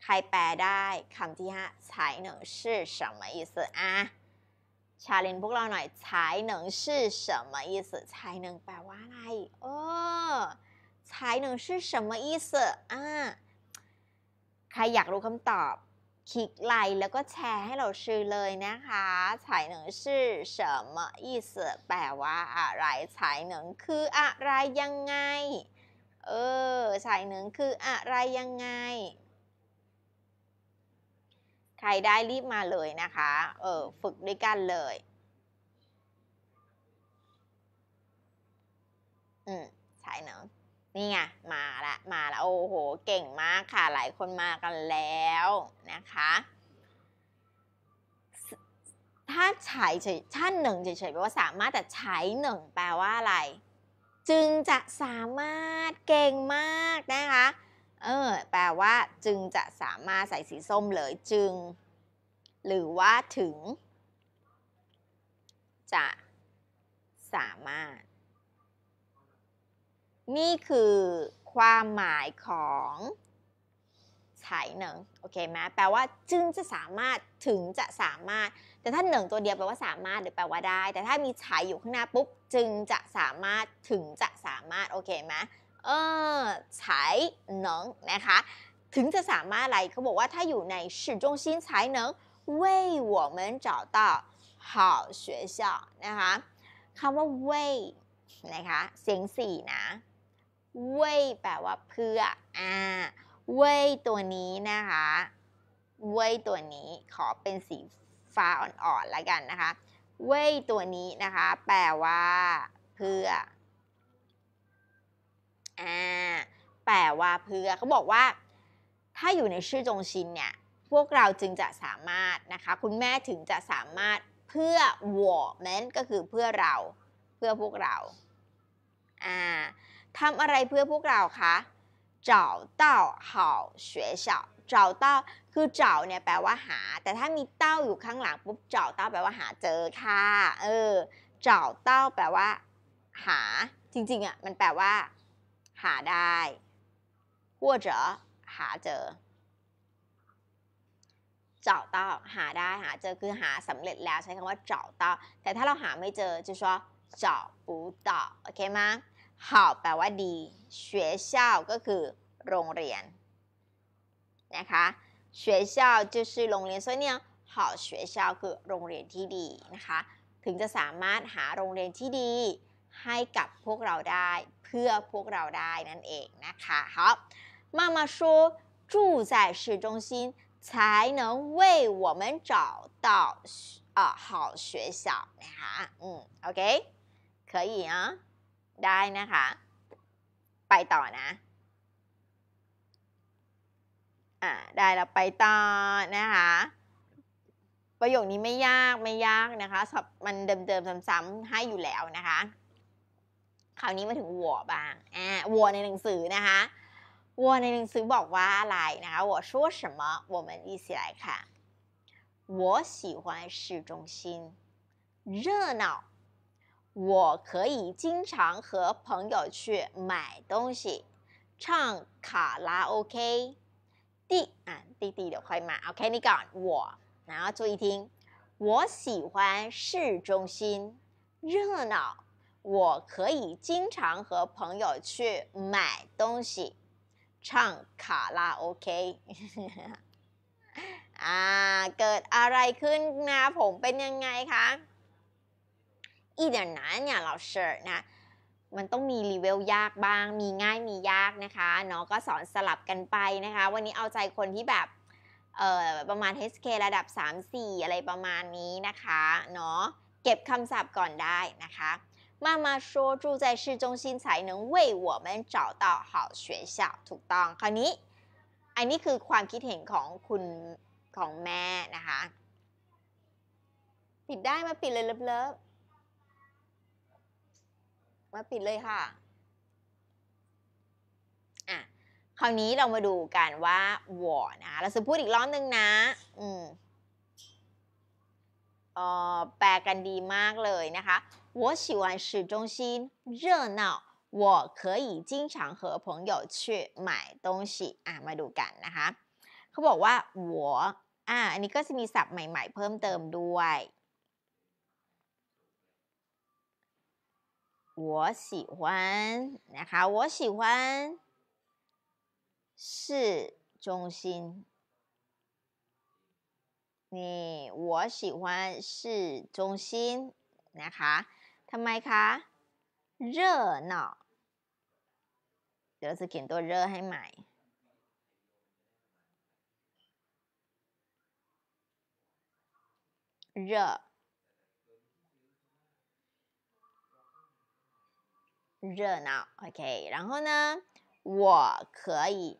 ใครแปลได้คำที่ห้า才能是什么意思อ่ะชาเลนพวกเราหน่อย才能是什么意思才能แปลว่าอะไรโอ้才能是什么意思อ่ะใครอยากรู้คำตอบ คลิกไลค์แล้วก็แชร์ให้เราชื่อเลยนะคะฉายหนึ่งชื่อ什么意思แปลว่าอะไรฉายหนึ่งคืออะไรยังไงเออสายหนึ่งคืออะไรยังไง ใครได้รีบมาเลยนะคะ เออฝึกด้วยกันเลย อืมสายหนึ่ง นี่ไง มาละ มาละโอ้โห เก่งมากค่ะ หลายคนมากันแล้วนะคะ ถ้าใช้ใชั้นหนึ่งเฉยๆแปลว่าสามารถแต่ใช้หนึ่ง แปลว่าอะไรจึง จะสามารถเก่งมาก นะคะ เออ แปลว่า จึง จะสามารถใส่สีส้มเลยจึง หรือว่าถึง จะสามารถ นี่คือความหมายของใช้หนึ่งโอเคไหมแปลว่าจึงจะสามารถถึงจะสามารถแต่ถ้าหนึ่งตัวเดียวแปลว่าสามารถหรือแปลว่าได้ แต่ถ้ามีฉายอยู่ข้างหน้าปุ๊บจึงจะสามารถถึงจะสามารถโอเคไหมเออฉายหนึ่งนะคะถึงจะสามารถอะไรเขาบอกว่าถ้าอยู่ใน市中心才能为我们找到好学校นะคะคำว่าเว่ยนะคะเสียงสี่นะเว่ยแปลว่าเพื่ออ่าเว่ยตัวนี้นะคะเว่ยตัวนี้ขอเป็นสีฟ้าอ่อนๆแล้วกันนะคะ เว่ยตัวนี้นะคะแปลว่าเพื่อ อ่า แปลว่าเพื่อเขาบอกว่า ถ้าอยู่ในชื่อจงชินเนี่ย พวกเราจึงจะสามารถนะคะ คุณแม่ถึงจะสามารถเพื่อวอร์มนก็คือเพื่อเรา เพื่อพวกเรา อ่าทำอะไรเพื่อพวกเราคะ找到好学校เจ้าเต้าคือเจ้าเนี่ยแปลว่าหา แต่ถ้ามีเต้าอยู่ข้างหลังปุ๊บเจ้าเต้า แปลว่าหาเจอค่ะ เออเจ้าเต้าแปลว่า หา จริงๆ อ่ะ มันแปลว่า หาได้ห或อหาเจอเจ้าเต้าหาได้หาเจอคือหาสำเร็จแล้วใช้คำว่าเจ้าเต้า แต่ถ้าเราหาไม่เจอจะวจเต้าโอเคไหมาแปลว่าดี学校ก็คือโรงเรียนนะคะ学校就是โรงเรียนนเ所以呢好学校คือโรงเรียนที่ดีนะคะ ถึงจะสามารถหาโรงเรียนที่ดีให้กับพวกเราได้เพื่อพวกเราได้นั่นเองนะคะ好妈妈说住在市中心才能为我们找到啊好学校นะคะอืมโอเค可以啊ได้นะคะ ไปต่อนะอ่ะได้เราไปต่อนะคะ ประโยคนี้ไม่ยากไม่ยากนะคะ มันเดิมๆซ้ำๆให้อยู่แล้วนะคะ คราวนี้มาถึงวัวบ้างอ่ะวัวในหนังสือนะคะวัวในหนังสือบอกว่าอะไรนะคะััวววช่我说什么我们一起来看我喜欢市中心热闹我可以经常和朋友去买东西，唱卡拉 OK，弟啊弟弟的坏妈 ok 你搞我然后注意听我喜欢市中心热闹我可以经常和朋友去买东西唱卡拉 ok 啊 good all right good napple b e n e f i 一点难呀老师那มันต้องมีรีเวลยากบ้าง มีง่ายมียากนะคะเนาะก็สอนสลับกันไปนะคะ วันนี้เอาใจคนที่แบบ เอ่อ ประมาณ HK ระดับ 3-4 อะไรประมาณนี้นะคะ เนาะเก็บคำศัพท์ก่อนได้นะคะ妈妈说住在市中心才能为我们找到好学校ถูกต้องคราวนี้อันนี้คือความคิดเห็นของคุณของแม่นะคะปิดได้มาปิดเลยเลิบมาปิดเลยค่ะ อ่ะ คราวนี้เรามาดูกันว่าวอนะเราจะพูดอีกรอบนึงนะ อืม เออแปลกันดีมากเลยนะคะ我喜欢市中心热闹我可以经常和朋友去买东西อ่ะมาดูกันนะคะ เขาบอกว่า我อ่ะอันนี้ก็จะมีศัพท์ใหม่ ๆ เพิ่มเติมด้วย我喜欢，那好，我喜欢市中心。你，我喜欢市中心，那好，他买卡热闹，就是更多热，还买热。热闹，OK。然后呢？我可以，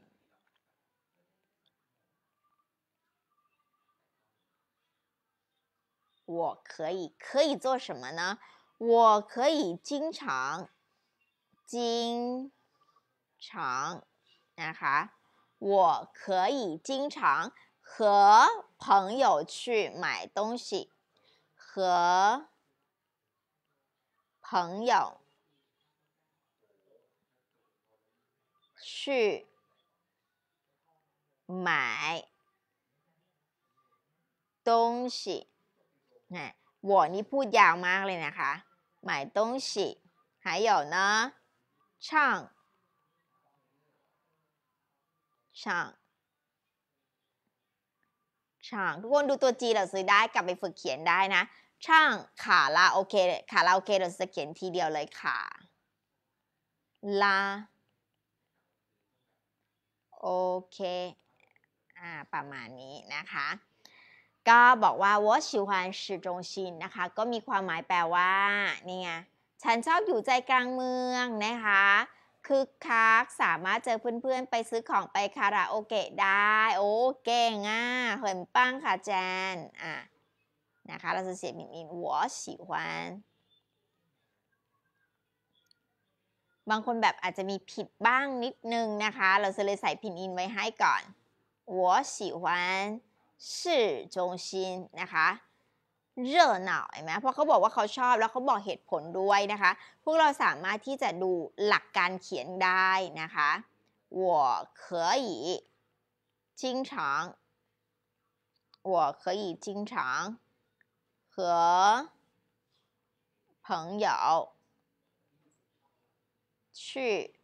我可以可以做什么呢？我可以经常，经常，男孩，我可以经常和朋友去买东西，和朋友。去买东西那我นี要พูดยาวมากเลยนะคะ买东西还有呢唱唱唱ทุกคนดูตัวจีเราซื้อได้กลับไปฝึกเขียนได้นะ ช่างขาลา โอเค ขาลาโอเคเราจะเขียนทีเดียวเลยขาลาโอเค อ่า ประมาณนี้นะคะ ก็บอกว่า我喜欢市中心นะคะ ก็มีความหมายแปลว่า นี่ไง ฉันชอบอยู่ใจกลางเมืองนะคะคึกคัก สามารถเจอเพื่อนๆ ไปซื้อของ ไปคาราโอเกะได้ โอ้เก่งอ่ะเหินปังค่ะแจนอ่ะนะคะ เราจะเสียงมินอิน我喜欢บางคนแบบอาจจะมีผิดบ้างนิดนึงนะคะ เราจะเลยใส่พินอินไว้ให้ก่อน我喜欢市中心นะคะเร่อหน่อยไหม เพราะเขาบอกว่าเขาชอบแล้วเขาบอกเหตุผลด้วยนะคะ พวกเราสามารถที่จะดูหลักการเขียนได้นะคะ我可以经常我可以经常和朋友去，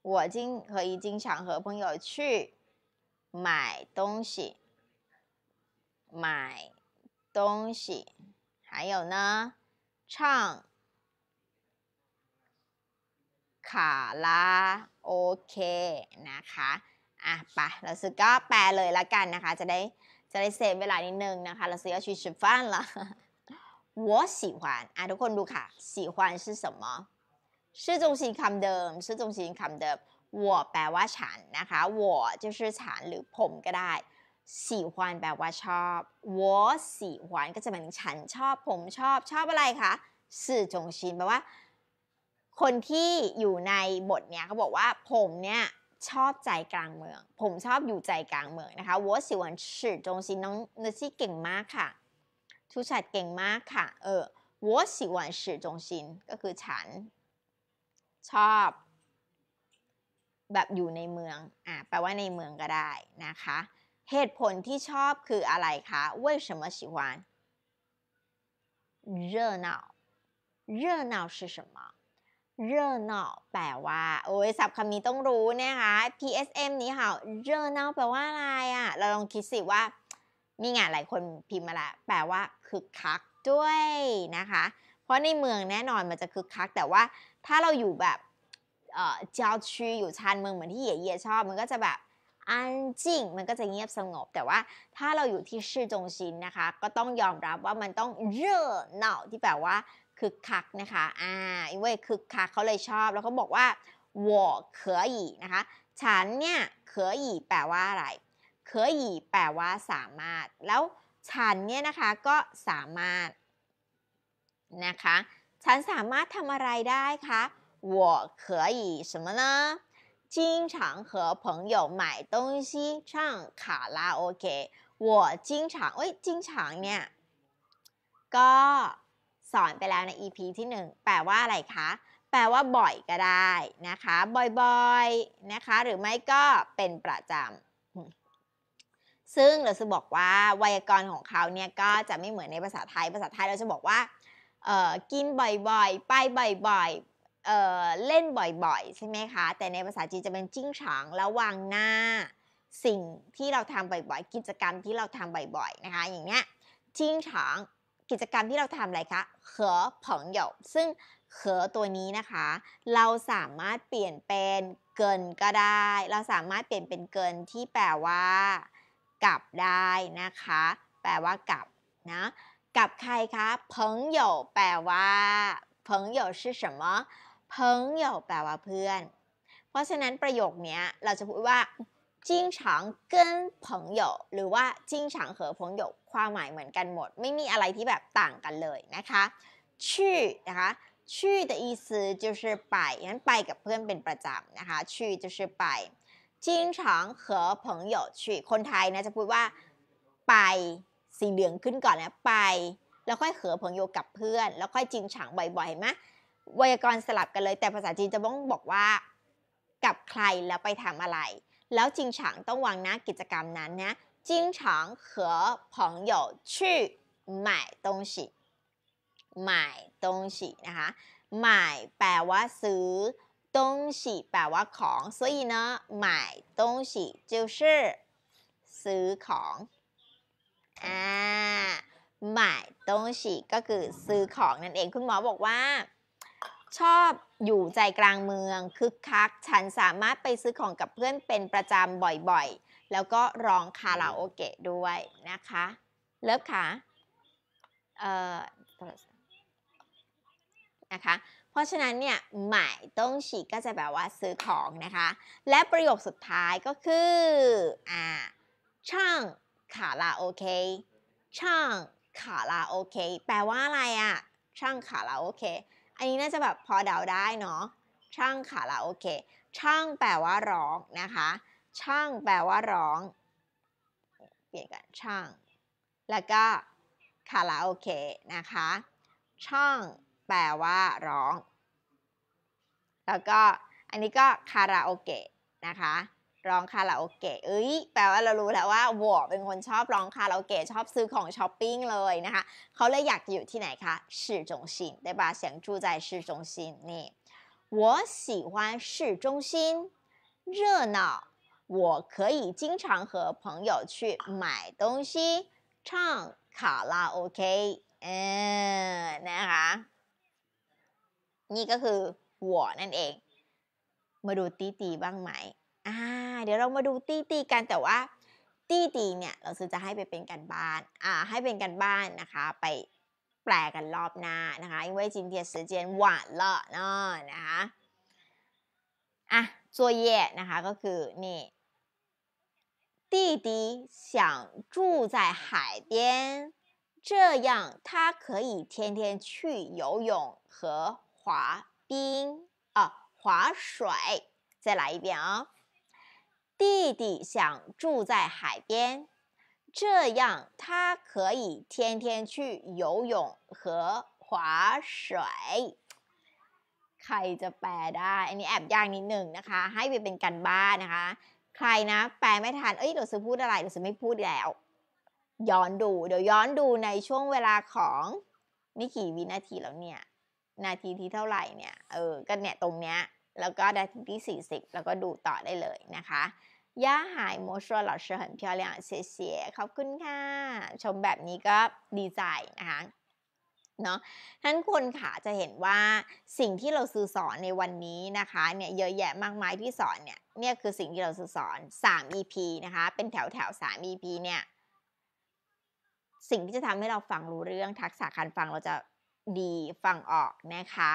我经可以经常和朋友去买东西，买东西，还有呢，唱卡拉 OK，那卡，啊把老师告白了，来干，变变这里这里变变变变变变变老师要去吃饭了。我喜欢，变变变变卡喜欢是什么？ชื่อจงชินคำเดิมชื่อจงชินคำเดิมวัวแปลว่าฉันนะคะวัว就是ฉัน หรือผมก็ได้สีวานแปลว่าชอบวัวสีวานก็จะหมายถึงฉันชอบ ผมชอบ ชอบอะไรคะสื่อจงชินแปลว่า คนที่อยู่ในบทเนี้ยเขาบอกว่า ผมเนี่ยชอบใจกลางเมือง ผมชอบอยู่ใจกลางเมืองนะคะวัวสีฮวานสื่อจงชินน้องเนซี่เก่งมากค่ะทุชัดเก่งมากค่ะ เออว喜欢市中心วานจงชินก็คือฉันชอบ แบบอยู่ในเมือง อ่ะแปลว่าในเมืองก็ได้นะคะ เหตุผลที่ชอบคืออะไรคะ为什么喜欢热闹热闹是什么เร่เแปลว่าโอ้ยศัพท์คำนี้ต้องรู้นะคะ PSM นี้ค่ะเร่าแปลว่าอะไรอะ่ะ เราลองคิดสิว่า มีงานหลายคนพิมพ์มาละแปลว่าคึกคัก ด้วยนะคะ เพราะในเมืองแน่นอนมันจะคึกคัก แต่ว่าถ้าเราอยู่แบบเอ่อเจ้าชีอยู่ชานเมืองเหมือนที่เย่เย่ชอบมันก็จะแบบอันจิ่งมันก็จะเงียบสงบ แต่ว่าถ้าเราอยู่ที่ชื่อจงชินนะคะ ก็ต้องยอมรับว่ามันต้องเร่อเน่าที่แปลว่าคึกคักนะคะอ่าอีเว่ยคึกคักเขาเลยชอบ แล้วเขาบอกว่าวัวเขอยีนะคะฉันเนี่ยเขอยีแปลว่าอะไรเขอยีแปลว่าสามารถ แล้วฉันเนี่ยนะคะก็สามารถ นะคะฉันสามารถทำอะไรได้คะ我可以什么呢经常和朋友买东西唱卡拉 OK 我经常喂经常เนี่ยก็สอนไปแล้วใน EP ที่หนึ่งแปลว่าอะไรคะ แปลว่าบ่อยก็ได้นะคะ บ่อยๆ นะคะ หรือไม่ก็เป็นประจำ ซึ่งเราจะบอกว่าไวยากรณ์ของเขาเนี่ยก็จะไม่เหมือนในภาษาไทย ภาษาไทยเราจะบอกว่ากินบ่อยๆ ไปบ่อยๆเเล่นบ่อยๆ ใช่ไหมคะ แต่ในภาษาจีนจะเป็นจิ้งฉาง ระวังหน้าสิ่งที่เราทำบ่อยๆ กิจกรรมที่เราทำบ่อยๆ นะคะ อย่างเงี้ยจิ้งฉางกิจกรรมที่เราทำอะไรคะเขอผงหยกซึ่งเขอตัวนี้นะคะ เราสามารถเปลี่ยนเป็นเกินก็ได้ เราสามารถเปลี่ยนเป็นเกินที่แปลว่า กลับได้นะคะ แปลว่ากลับนะกับใครคะเพโยแปลว่าเพ朋友是什么เพโยแปลว่าเพื่อน เพราะฉะนั้นประโยคนี้เราจะพูดว่าจิ้งฉางเกินอนหยหรือว่าจิ้งฉางเ่อผงยความหมายเหมือนกันหมด ไม่มีอะไรที่แบบต่างกันเลยนะคะชื่อนะคะชื่อ的意思就是ไปงั้นไปกับเพื่อนเป็นประจำนะคะชื่อ就是ไปจิ้งฉางเ่อผงยชื่อคนไทยนะจะพูดว่า ไปสีเหลืองขึ้นก่อนนะ ไป แล้วค่อยเขอผงโยกับเพื่อน แล้วค่อยจิงฉางบ่อยๆเห็นไหมไวยากรณ์สลับกันเลย แต่ภาษาจีนจะต้องบอกว่า กับใครแล้วไปทำอะไร แล้วจิงฉางต้องวางหน้ากิจกรรมนั้นนะ จิงฉางเขอผงโยชื่อหมายตรงสหมายตรงสนะคะหมายแปลว่าซื้อตงีแปลว่าของ所以呢买东西就是ซื้อของ่าหมายต้องฉีก็คือซื้อของนั่นเองคุณหมอบอกว่า ชอบอยู่ใจกลางเมืองคึกคัก ฉันสามารถไปซื้อของกับเพื่อนเป็นประจำบ่อยๆ แล้วก็ร้องคาราโอเกะด้วย นะคะ เลิฟค่ะเอ่อนะคะ เพราะฉะนั้นเนี่ยหมายต้องฉีก็จะแบบว่าซื้อของนะคะและประโยคสุดท้ายก็คืออ่าช่างคาราโอเกะช่างคาราโอเกะแปลว่าอะไรอะช่างคาราโอเกะอันนี้น่าจะแบบพอเดาได้เนาะช่างคาราโอเกะช่างแปลว่าร้องนะคะ ช่างแปลว่าร้อง เปลี่ยนกันช่างแล้วก็คาราโอเกะนะคะ ช่างแปลว่าร้อง แล้วก็อันนี้ก็คาราโอเกะนะคะร้องคาราโอเกะ เอ้ย แปลว่าเรารู้แล้วว่าวัวเป็นคนชอบร้องคาราโอเกะชอบซื้อของช้อปปิ้งเลยนะคะ เขาเลยอยากอยู่ที่ไหนคะ市中心ได้ปะเสียงจูใจ市中心นี่我喜欢市中心热闹我可以经常和朋友去买东西唱卡拉 OK เออนะคะนี่ก็คือหัวนั่นเอง มาดูตีตีบ้างไหมอ่าเดี๋ยวเรามาดูตีตีกันแต่ว่าตีตีเนี่ยเราซื้อจะให้ไปเป็นกันบ้าน อ่า ให้เป็นกันบ้านนะคะ ไปแปลกันรอบหน้านะคะ因为今天时间晚了เเสียนาะนะคะ อ่ะย业นะคะก็คือนี่ี弟弟想住在海边，这样他可以天天去游泳和滑冰啊、呃、划水。再来一遍啊、哦！弟弟想住在海边，这样他可以天天去游泳和划水。ใครจะแปลได้อันนี้แอบยากนิดหนึ่งนะคะให้ไปเป็นกันบ้านนะคะใครนะแปลไม่ทันเอ้ยเราจะพูดอะไรเราจะไม่พูดแล้ว ย้อนดูเดี๋ยวย้อนดูในช่วงเวลาของนี่กี่วินาทีแล้วเนี่ยนาทีที่เท่าไหร่เนี่ยเออก็เนี่ยตรงเนี้ยแล้วก็ไ้ถทีที่ 40 แล้วก็ดูต่อได้เลยนะคะย่าหายโมชัวหลอดเพียวเลียเสียขอบคุณค่ะ ชมแบบนี้ก็ดีใจนะคะเนาะท่านคนค่ะจะเห็นว่าสิ่งที่เราสื่อสอนในวันนี้นะคะเนี่ยเยอะแยะมากมายที่สอนเนี่ยเนี่ยคือสิ่งที่เราสื่อสอน 3 EP นะคะ เป็นแถวแถว3 EP เนี่ย สิ่งที่จะทำให้เราฟังรู้เรื่อง ทักษะการฟังเราจะดีฟังออกนะคะ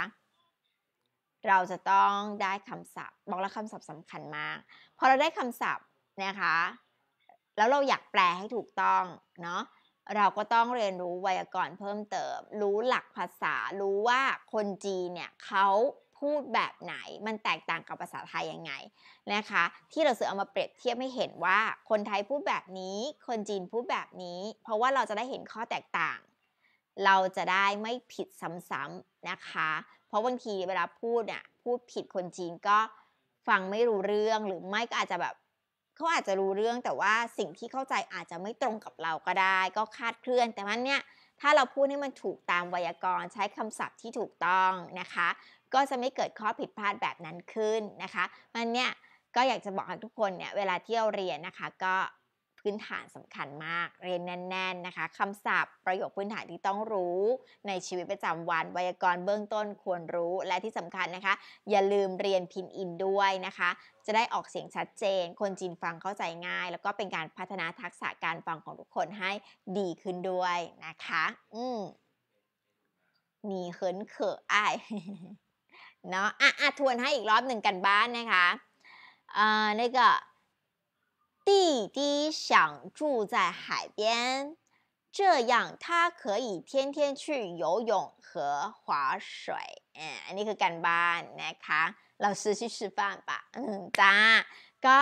เราจะต้องได้คำศัพท์ บอกแล้วคำศัพท์สำคัญมากพอเราได้คำศัพท์นะคะ แล้วเราอยากแปลให้ถูกต้อง เนาะเราก็ต้องเรียนรู้ไวยากรณ์เพิ่มเติม รู้หลักภาษา รู้ว่าคนจีนเนี่ยเขาพูดแบบไหน มันแตกต่างกับภาษาไทยยังไงนะคะ ที่เราเสือเอามาเปรียบเทียบให้เห็นว่า คนไทยพูดแบบนี้ คนจีนพูดแบบนี้ เพราะว่าเราจะได้เห็นข้อแตกต่าง เราจะได้ไม่ผิดซ้ำๆนะคะเพราะบางทีเวลาพูดเนี่ยพูดผิดคนจีนก็ฟังไม่รู้เรื่องหรือไม่ก็อาจจะแบบเขาอาจจะรู้เรื่องแต่ว่าสิ่งที่เข้าใจอาจจะไม่ตรงกับเราก็ได้ ก็คาดเคลื่อน แต่มันเนี่ยถ้าเราพูดให้มันถูกตามไวยากรณ์ ใช้คำศัพท์ที่ถูกต้องนะคะ ก็จะไม่เกิดข้อผิดพลาดแบบนั้นขึ้นนะคะมันเนี่ยก็อยากจะบอกให้ทุกคนเนี่ยเวลาที่เราเรียนนะคะก็พื้นฐานสำคัญมากเรียนแน่น ๆ นะคะคำศัพท์ประโยคพื้นฐานที่ต้องรู้ในชีวิตประจำวัน ไวยากรณ์เบื้องต้นควรรู้และที่สำคัญนะคะ อย่าลืมเรียนพินอินด้วยนะคะ จะได้ออกเสียงชัดเจน คนจีนฟังเข้าใจง่าย แล้วก็เป็นการพัฒนาทักษะการฟังของทุกคนให้ดีขึ้นด้วยนะคะอืมหนีเขินเขออ้ายเนาะอ่ะอะทวนให้อีกรอบหนึ่งกันบ้านนะคะเอ่อก็弟弟想住在海边，这样他可以天天去游泳和划水。嗯，อันนี้คือกบ้านนะคะ เราซื้อ去吃饭吧อืมจ้าก็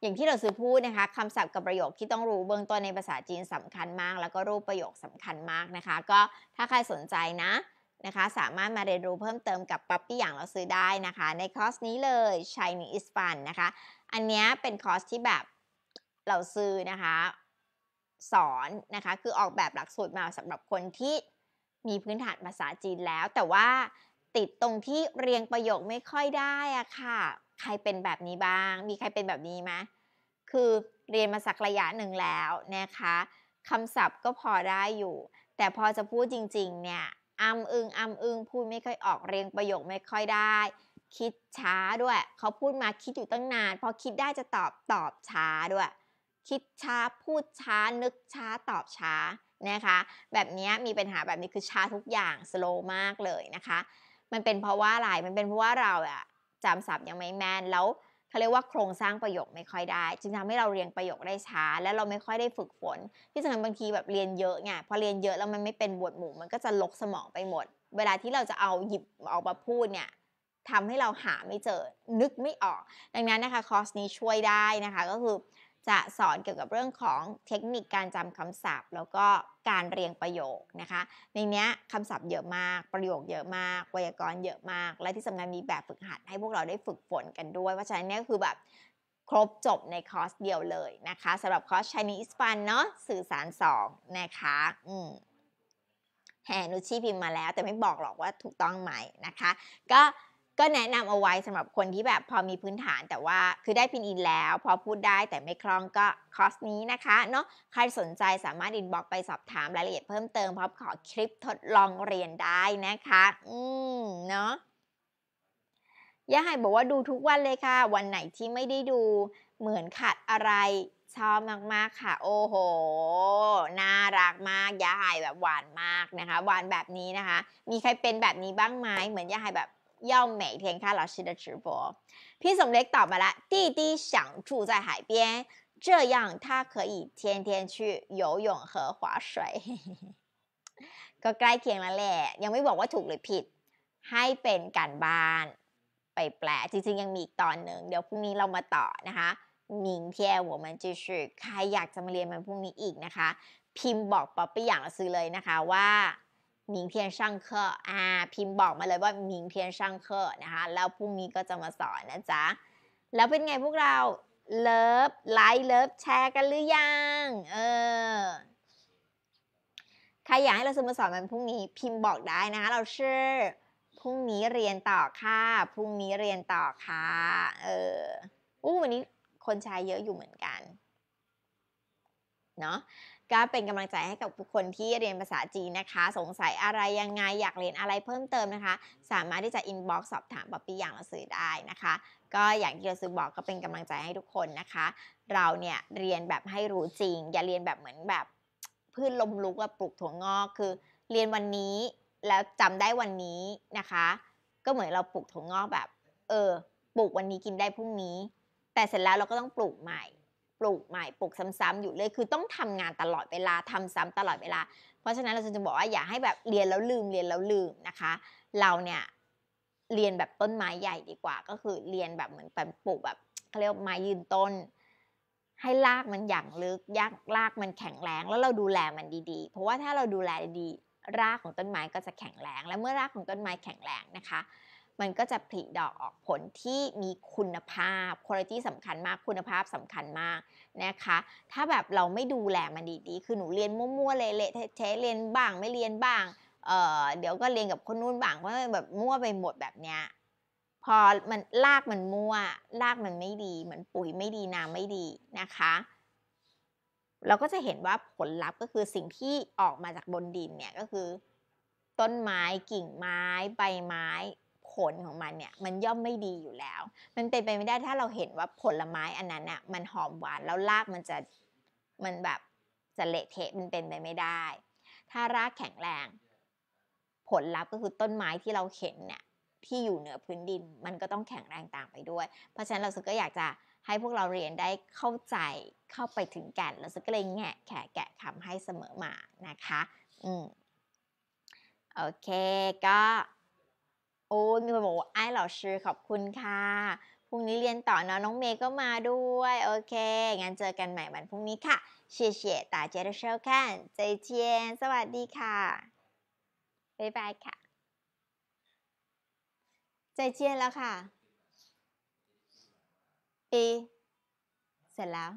อย่างที่เราซื้อพูดนะคะคำศัพท์กับประโยคที่ต้องรู้เบื้องต้นในภาษาจีนสำคัญมาก แล้วก็รูปประโยคสำคัญมากนะคะก็ถ้าใครสนใจนะนะคะ สามารถมาเรียนรู้เพิ่มเติมกับปั๊บที่อย่างเราซื้อได้นะคะ ในคอร์สนี้เลย Chinese Fun นะคะอันนี้เป็นคอร์สที่แบบเหล่าซื้อนะคะสอนนะคะ คือออกแบบหลักสูตรมาสำหรับคนที่มีพื้นฐานภาษาจีนแล้ว แต่ว่าติดตรงที่เรียงประโยคไม่ค่อยได้อะค่ะ ใครเป็นแบบนี้บ้าง มีใครเป็นแบบนี้ไหมคือเรียนมาสักระยะหนึ่งแล้วนะคะคำศัพท์ก็พอได้อยู่ แต่พอจะพูดจริงๆเนี่ยอำอึงอำอึงพูดไม่ค่อยออกเรียงประโยคไม่ค่อยได้ คิดช้าด้วยเขาพูดมาคิดอยู่ตั้งนาน พอคิดได้จะตอบตอบช้าด้วยคิดช้าพูดช้านึกช้าตอบช้านะคะ แบบนี้มีปัญหาแบบนี้คือช้าทุกอย่างสโลมากเลยนะคะมันเป็นเพราะว่าอะไรมันเป็นเพราะว่าเราอะจำศัพท์ยังไม่แม่นแล้วเขาเรียกว่าโครงสร้างประโยคไม่ค่อยได้ จึงทำให้เราเรียงประโยคได้ช้าและเราไม่ค่อยได้ฝึกฝน ที่สำคัญบางทีแบบเรียนเยอะไงพอเรียนเยอะแล้วมันไม่เป็นบทหมู่มันก็จะลกสมองไปหมด เวลาที่เราจะเอาหยิบออกมาพูดเนี่ยทำให้เราหาไม่เจอนึกไม่ออก ดังนั้นนะคะคอร์สนี้ช่วยได้นะคะก็คือจะสอนเกี่ยวกับเรื่องของเทคนิคการจำคำศัพท์แล้วก็การเรียงประโยคนะคะในนี้คำศัพท์เยอะมาก ประโยคเยอะมากไวยากรณ์เยอะมาก และที่สำคัญมีแบบฝึกหัดให้พวกเราได้ฝึกฝนกันด้วยเพราะฉะนั้นนี่คือแบบครบจบในคอร์สเดียวเลยนะคะสำหรับคอร์ส Chinese Fun เนาะสื่อสาร2นะคะอืมแหนุชีพิมพ์มาแล้วแต่ไม่บอกหรอกว่าถูกต้องไหมนะคะ ก็ก็แนะนำเอาไว้สำหรับคนที่แบบพอมีพื้นฐานแต่ว่าคือได้พินอินแล้วพอพูดได้แต่ไม่คล่องก็คอร์สนี้นะคะเนาะใครสนใจสามารถอินบ็อกไปสอบถามรายละเอียดเพิ่มเติมพร้อมขอคลิปทดลองเรียนได้นะคะ อืมเนาะย่าไฮบอกว่าดูทุกวันเลยค่ะ วันไหนที่ไม่ได้ดูเหมือนขาดอะไรชอบมาก ๆ ค่ะ โอ้โห น่ารักมากยาหายแบบหวานมากนะคะหวานแบบนี้นะคะ มีใครเป็นแบบนี้บ้างไหมเหมือนยาหายแบบ要每天看老师的直播。พี่สมเล็กตอบมาละ弟弟想住在海边，这样他可以天天去游泳和划水。ก็ใกล้เคียงแล้วแหละยังไม่บอกว่าถูกหรือผิดให้เป็นการบ้านไปแปลจริงๆยังมีอีกตอนหนึ่งเดี๋ยวพรุ่งนี้เรามาต่อนะคะมิงเทียวมันชื่อใครอยากจะมาเรียนมันพรุ่งนี้อีกนะคะพิมพ์บอกป๊อปปี้อย่างละซื้อเลยนะคะว่ามิงเพียนช่างเคออ่า พิมพ์บอกมาเลยว่ามิงเพียนช่างเคอนะคะ แล้วพรุ่งนี้ก็จะมาสอนนะจ๊ะ แล้วเป็นไงพวกเรา เลิฟไลค์เลิฟแชร์กันหรือยัง เออ ใครอยากให้เราซื้อมาสอนมันพรุ่งนี้ พิมพ์บอกได้นะคะ เราชื่อพรุ่งนี้เรียนต่อค่ะ พรุ่งนี้เรียนต่อค่ะ เออ อู้วันนี้คนชายเยอะอยู่เหมือนกัน เนาะก็เป็นกำลังใจให้กับทุกคนที่เรียนภาษาจีนนะคะ สงสัยอะไรยังไงอยากเรียนอะไรเพิ่มเติมนะคะ สามารถที่จะอินบ็อกซ์สอบถามป๊อปปี้อย่างเราสื่อได้นะคะ ก็อย่างที่เราซื้อบอกก็เป็นกำลังใจให้ทุกคนนะคะ เราเนี่ยเรียนแบบให้รู้จริง อย่าเรียนแบบเหมือนแบบพืชลมลุกว่าปลูกถั่วงอกคือ เรียนวันนี้แล้วจำได้วันนี้นะคะ ก็เหมือนเราปลูกถั่วงอกแบบ เออ ปลูกวันนี้กินได้พรุ่งนี้ แต่เสร็จแล้วเราก็ต้องปลูกใหม่ปลูกใหม่ปลูกซ้ำๆอยู่เลยคือต้องทำงานตลอดเวลาทำซ้ำตลอดเวลาเพราะฉะนั้นเราจะบอกว่าอย่าให้แบบเรียนแล้วลืมเรียนแล้วลืมนะคะ เราเนี่ยเรียนแบบต้นไม้ใหญ่ดีกว่า ก็คือเรียนแบบเหมือนแบบปลูกแบบเขาเรียกไม้ยืนต้น ให้รากมันอย่างลึกยากรากมันแข็งแรงแล้วเราดูแลมันดีๆ เพราะว่าถ้าเราดูแลดี รากของต้นไม้ก็จะแข็งแรงและเมื่อรากของต้นไม้แข็งแรงนะคะมันก็จะผลิดอกออกผลที่มีคุณภาพคุณภาพสำคัญมากคุณภาพสำคัญมากนะคะ ถ้าแบบเราไม่ดูแลมันดีๆคือหนูเรียนมั่วๆเละๆเทะเรียนบ้างไม่เรียนบ้างเเดี๋ยวก็เรียนกับคนนู้นบ้างก็แบบมั่วไปหมดแบบเนี้ย พอมันลากมันมั่วลากมันไม่ดีเหมือนปุ๋ยไม่ดีน้ำไม่ดีนะคะ เราก็จะเห็นว่าผลลัพธ์ก็คือสิ่งที่ออกมาจากบนดินเนี่ยก็คือต้นไม้กิ่งไม้ใบไม้ผลของมันเนี่ยมันย่อมไม่ดีอยู่แล้ว มันเป็นไปไม่ได้ถ้าเราเห็นว่าผลไม้อันนั้นอ่ะมันหอมหวานแล้วรากมันจะมันแบบจะเละเทะมันเป็นไปไม่ได้ ถ้ารากแข็งแรง ผลลัพธ์ก็คือต้นไม้ที่เราเห็นเนี่ยที่อยู่เหนือพื้นดิน มันก็ต้องแข็งแรงตามไปด้วย เพราะฉะนั้นเราสึกก็อยากจะให้พวกเราเรียนได้เข้าใจเข้าไปถึงแก่นแล้วสึกก็เลยแงะแขะแกะคำให้เสมอมานะคะ อืมโอเคก็โอ้มีคนบอกว่าไอ้เหล่าชื่อขอบคุณค่ะ พรุ่งนี้เรียนต่อเนาะน้องเมย์ก็มาด้วย โอเค งั้นเจอกันใหม่วันพรุ่งนี้ค่ะเชียเชียตาเจริญเชลคันใจเจียนสวัสดีค่ะ บ๊ายบายค่ะใจเจียนแล้วค่ะเอเสร็จแล้ว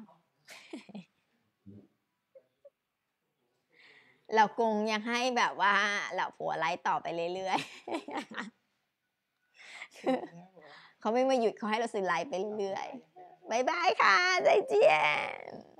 เรากงยังให้แบบว่าเหล่าผัวไล่ต่อไปเรื่อยๆเขาไม่มาหยุดเขาให้เราสื่อไลน์ไปเรื่อยๆบายบายค่ะใจเจียน